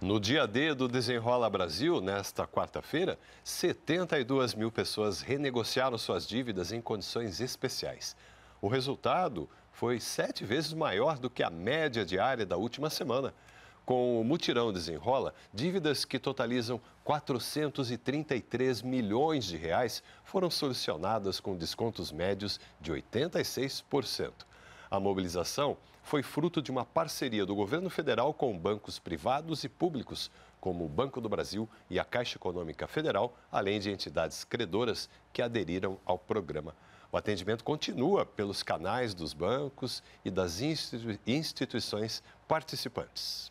No dia D do Desenrola Brasil, nesta quarta-feira, 72 mil pessoas renegociaram suas dívidas em condições especiais. O resultado foi sete vezes maior do que a média diária da última semana. Com o mutirão desenrola, dívidas que totalizam 433 milhões de reais foram solucionadas com descontos médios de 86%. A mobilização foi fruto de uma parceria do governo federal com bancos privados e públicos, como o Banco do Brasil e a Caixa Econômica Federal, além de entidades credoras que aderiram ao programa. O atendimento continua pelos canais dos bancos e das instituições participantes.